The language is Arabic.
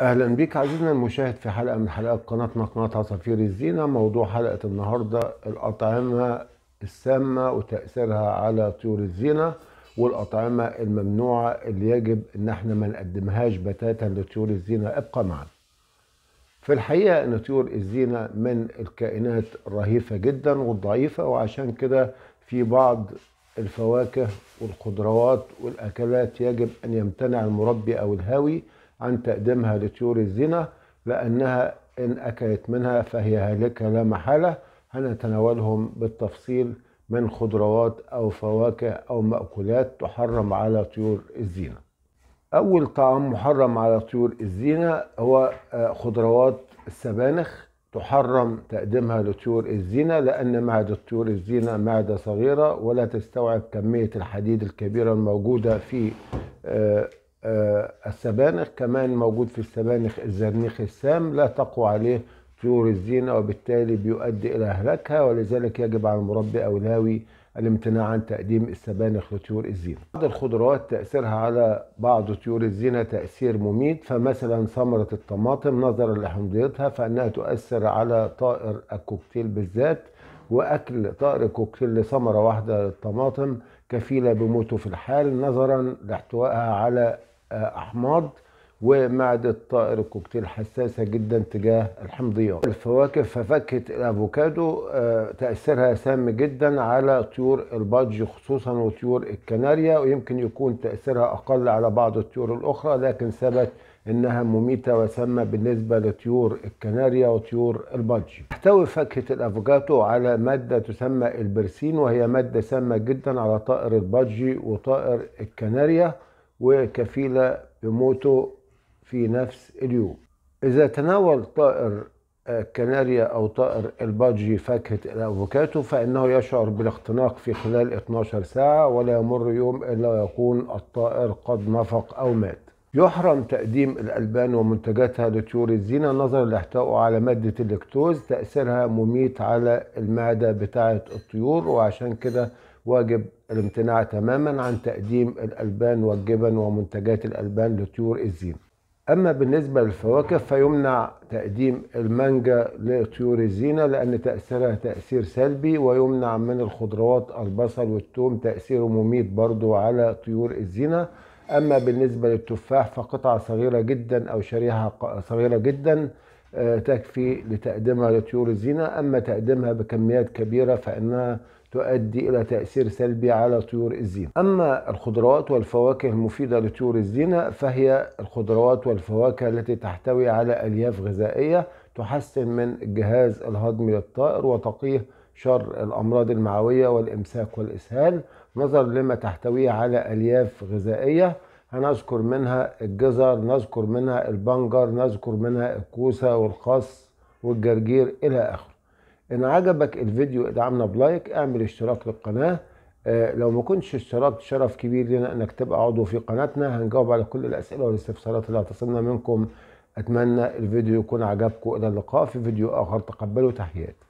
اهلا بيك عزيزنا المشاهد في حلقه من حلقات قناتنا قناه عصافير الزينه موضوع حلقه النهارده الاطعمه السامه وتاثيرها على طيور الزينه والاطعمه الممنوعه اللي يجب ان احنا ما نقدمهاش بتاتا لطيور الزينه ابقى معنا في الحقيقه ان طيور الزينه من الكائنات الرهيفه جدا والضعيفه وعشان كده في بعض الفواكه والخضروات والاكلات يجب ان يمتنع المربي او الهاوي عن تقديمها لطيور الزنا لأنها إن أكلت منها فهي هالكة لا محالة هنتناولهم بالتفصيل من خضروات أو فواكه أو مأكولات تحرم على طيور الزينة أول طعام محرم على طيور الزينة هو آه، خضروات السبانخ تحرم تقديمها لطيور الزينة لأن معدة طيور الزينة معدة صغيرة ولا تستوعب كمية الحديد الكبيرة الموجودة في آه، آه، السبانخ كمان موجود في السبانخ الزرنيخ السام لا تقوى عليه طيور الزينة وبالتالي بيؤدي إلى هلاكها ولذلك يجب على المربي أو الهاوي الامتناع عن تقديم السبانخ لطيور الزينة بعض الخضروات تأثيرها على بعض طيور الزينة تأثير مميت فمثلا ثمرة الطماطم نظرا لحمضيتها فإنها تؤثر على طائر الكوكتيل بالذات وأكل طائر الكوكتيل لثمرة واحدة للطماطم كفيلة بموته في الحال نظرا لاحتوائها على احماض ومعدة طائر الكوكتيل حساسة جدا تجاه الحمضيات الفواكه ففاكهة الأفوكادو آه، تأثيرها سام جدا على طيور البادج خصوصا وطيور الكناريا ويمكن يكون تأثيرها أقل على بعض الطيور الأخرى لكن ثبت انها مميته وسامه بالنسبه لطيور الكناريا وطيور البادج. تحتوي فاكهه الافوكادو على ماده تسمى البرسين وهي ماده سامه جدا على طائر البادج وطائر الكناريا وكفيلة بموته في نفس اليوم إذا تناول طائر كناريا أو طائر البادجي فاكهة الأفوكاتو فإنه يشعر بالاختناق في خلال 12 ساعة ولا يمر يوم إلا ويكون الطائر قد نفق أو مات يحرم تقديم الألبان ومنتجاتها لطيور الزينة نظرا لاحتوائه على مادة اللاكتوز تأثيرها مميت على المعدة بتاعة الطيور وعشان كده واجب الامتناع تماما عن تقديم الألبان والجبن ومنتجات الألبان لطيور الزين أما بالنسبة للفواكه فيمنع تقديم المانجا لطيور الزينة لأن تأثيرها تأثير سلبي ويمنع من الخضروات البصل والثوم تأثيره مميت برضو على طيور الزينة أما بالنسبة للتفاح فقطعة صغيرة جدا أو شريحة صغيرة جدا آه، تكفي لتقديمها لطيور الزينة أما تقديمها بكميات كبيرة فإنها تؤدي إلى تأثير سلبي على طيور الزينة أما الخضروات والفواكه المفيدة لطيور الزينة فهي الخضروات والفواكه التي تحتوي على ألياف غذائية تحسن من الجهاز الهضمي للطائر وتقيه شر الأمراض المعوية والإمساك والإسهال نظرا لما تحتويه على ألياف غذائية هنذكر منها الجزر نذكر منها البنجر نذكر منها الكوسة والخس والجرجير إلى آخره ان عجبك الفيديو ادعمنا بلايك اعمل اشتراك للقناه آه، لو ما كنتش اشتركت شرف كبير لنا انك تبقى عضو في قناتنا هنجاوب على كل الاسئله والاستفسارات اللي هتصلنا منكم اتمنى الفيديو يكون عجبكم الى اللقاء في فيديو اخر تقبلوا تحياتي